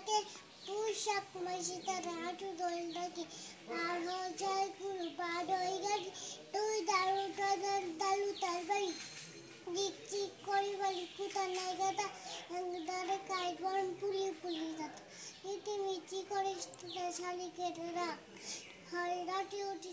হাতে পুষাক মাসিতার হাঁটু দোলটাকে আর যায় পুরো পার হয়ে তুই দারু টাদার দালু তার বাড়ি চিক চিক করে বাড়ি কুতার নায়িকাটা দাঁড়ে কাজ বরণ পুলিয়ে পুলিয়ে যেত ইতি মিচি করে শালি কেটে রাখ হরে রাতে উঠে